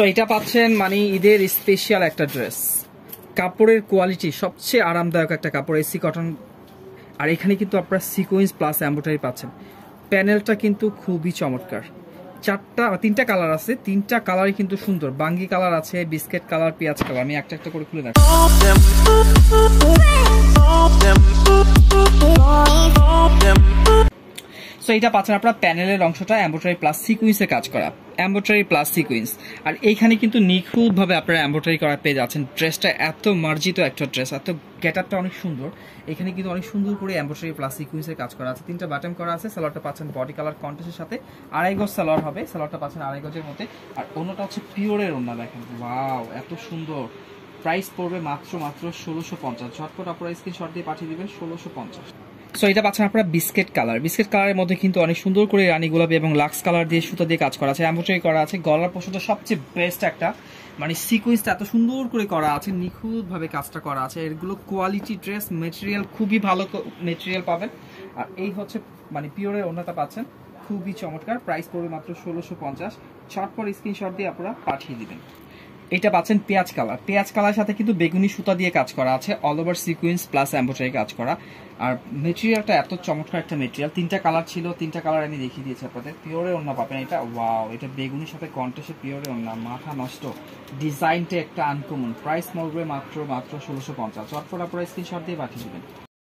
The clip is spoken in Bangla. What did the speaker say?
সো এটা পাচ্ছেন মানে ঈদের স্পেশাল একটা ড্রেস কাপড়ের কোয়ালিটি সবচেয়ে আরামদায়ক একটা কাপড় এসি কটন আর এখানে কিন্তু আপনারা সিকোয়েন্স প্লাস অ্যাম্বোটারি পাচ্ছেন প্যানেলটা কিন্তু খুবই চমৎকার চারটা তিনটা কালার আছে তিনটা কালারই কিন্তু সুন্দর বাঙ্গি কালার আছে বিস্কেট কালার পেঁয়াজ কালার আমি একটা একটা করে খুলে দেখ সো এটা পাচ্ছেন আপনার প্যানেলের অংশটা অ্যাম্বোটারি প্লাস সিকুইন্সে কাজ করা অ্যাম্বোটারি প্লাস সিকুইন্স আর এইখানে কিন্তু নিখুঁতভাবে আপনারা অ্যাম্বোটারি করা পেয়ে যাচ্ছেন ড্রেসটা এত মার্জিত একটা ড্রেস এত গেট আপটা অনেক সুন্দর এখানে কিন্তু অনেক সুন্দর করে অ্যাম্বোটারি প্লাস সিকুইন্সের কাজ করা আছে তিনটা বাটন করা আছে স্যালোয়ারটা পাচ্ছেন বডি কালার কন্টেস্টের সাথে আড়াই গজ সালোয়ার হবে স্যালোয়ারটা পাচ্ছেন আড়াই গজের মধ্যে আর অন্যটা হচ্ছে পিওরের অন্য দেখেন ওয়াও এত সুন্দর প্রাইস পড়বে মাত্র মাত্র ষোলোশো পঞ্চাশ ঝটপট আপনারা স্ক্রিনশট দিয়ে পাঠিয়ে দেবেন ষোলোশো পঞ্চাশ সো এটা পাচ্ছেন আপনারা বিস্কেট কালার বিস্কেট কালারের মধ্যে কিন্তু অনেক সুন্দর করে রানী গোলাপি এবং লাক্স কালার দিয়ে সুতা দিয়ে কাজ করা আছে এমনটাই করা আছে গলার পোশাকটা সবচেয়ে বেস্ট একটা মানে সিকোয়েন্সটা এত সুন্দর করে করা আছে নিখুঁতভাবে কাজটা করা আছে এরগুলো কোয়ালিটি ড্রেস মেটেরিয়াল খুবই ভালো মেটেরিয়াল পাবেন আর এই হচ্ছে মানে পিওরের ওনাটা পাচ্ছেন খুবই চমৎকার প্রাইস পড়বে মাত্র ষোলোশো পঞ্চাশ ছটপট স্ক্রিনশট দিয়ে আপনারা পাঠিয়ে দেবেন এটা পাচ্ছেন পেঁয়াজ কালার পেঁয়াজ কালার সাথে কিন্তু বেগুনি সুতা দিয়ে কাজ করা আছে অল ওভার সিকুয়েন্স প্লাস অ্যাম্বোটারি কাজ করা আর মেটেরিয়ালটা এত চমৎকার একটা মেটেরিয়াল তিনটা কালার ছিল তিনটা কালার আমি দেখিয়ে দিয়েছি আপনাদের পিওরে অন্য পাবেন এটা ওয়াও এটা বেগুনির সাথে কন্টেস্টে পিওরে অন্য মাথা নষ্ট ডিজাইনটা একটা আনকমন প্রাইস মরবে মাত্র মাত্র ষোলোশো পঞ্চাশ চটফটা প্রাইস স্ক্রিনশট দিয়ে পাঠিয়ে দেবেন